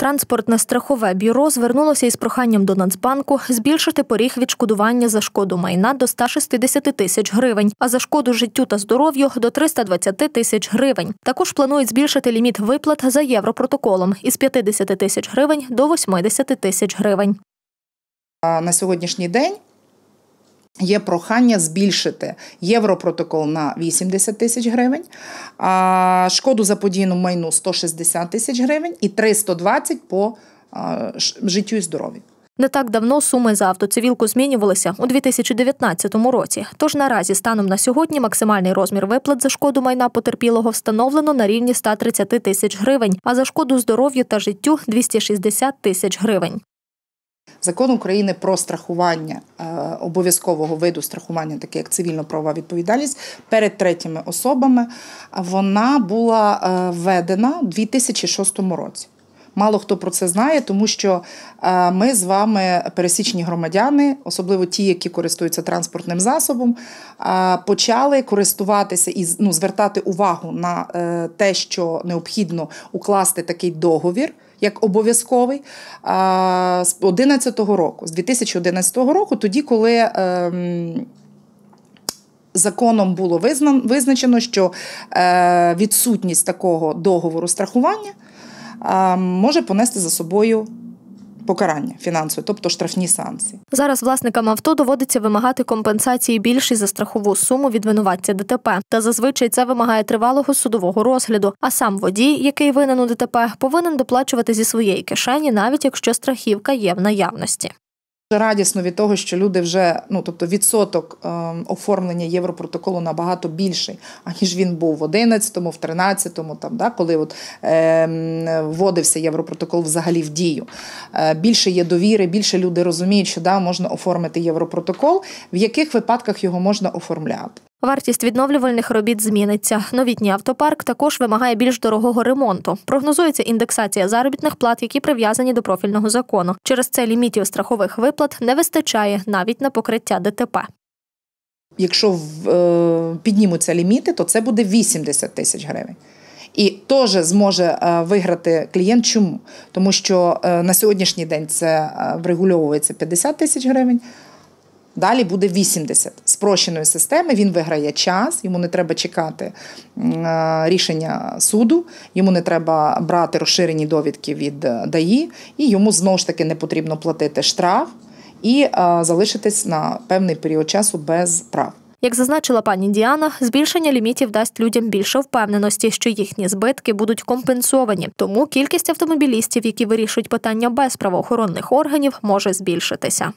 Транспортне страхове бюро звернулося із проханням до Нацбанку збільшити поріг відшкодування за шкоду майна до 160 тисяч гривень, а за шкоду життю та здоров'ю до 320 тисяч гривень. Також планують збільшити ліміт виплат за європротоколом із 50 тисяч гривень до 80 тисяч гривень. На сьогоднішній день Є прохання збільшити європротокол на 80 тисяч гривень, а шкоду за подійну майну 160 тисяч гривень і 320 по життю і здоров'ю. Не так давно суми за автоцивілку змінювалися у 2019 році. Тож наразі станом на сьогодні максимальний розмір виплат за шкоду майна потерпілого встановлено на рівні 130 тисяч гривень, а за шкоду здоров'ю та життю 260 тисяч гривень. Закон України про страхування е, обов'язкового виду страхування, таке як цивільно-правова відповідальність, перед третіми особами, вона була е, введена у 2006 році. Мало хто про це знає, тому що е, ми з вами, пересічні громадяни, особливо ті, які користуються транспортним засобом, почали користуватися і ну, звертати увагу на те, що необхідно укласти такий договір як обов'язковий з 2011 року, з 2011 року, тоді, коли. Ем, законом було визначено, що е, відсутність такого договору страхування ем, може понести за собою покарання фінансове, тобто штрафні санкції. Зараз власникам авто доводиться вимагати компенсації більшій за страхову суму від винуватця ДТП. Та зазвичай це вимагає тривалого судового розгляду. А сам водій, який винен у ДТП, повинен доплачувати зі своєї кишені, навіть якщо страхівка є в наявності. Радісно від того, що люди вже, ну тобто відсоток ем, оформлення Європротоколу набагато більший, аніж він був в 11-му, в 13-му, там, да, коли от, е, вводився Європротокол взагалі в дію. Е, Більше є довіри, більше люди розуміють, що да, можна оформити Європротокол, в яких випадках його можна оформляти. Вартість відновлювальних робіт зміниться. Новітній автопарк також вимагає більш дорогого ремонту. Прогнозується індексація заробітних плат, які прив'язані до профільного закону. Через це лімітів страхових виплат не вистачає навіть на покриття ДТП. Якщо е, піднімуться ліміти, то це буде 80 тисяч гривень. І теж зможе е, виграти клієнт. Чому? Тому що е, на сьогоднішній день це врегульовується 50 тисяч гривень. Далі буде 80. Спрощеної системи він виграє час, йому не треба чекати е, рішення суду, йому не треба брати розширені довідки від е, ДАІ, і йому знову ж таки не потрібно платити штраф і е, залишитись на певний період часу без прав. Як зазначила пані Діана, збільшення лімітів дасть людям більше впевненості, що їхні збитки будуть компенсовані. Тому кількість автомобілістів, які вирішують питання без правоохоронних органів, може збільшитися.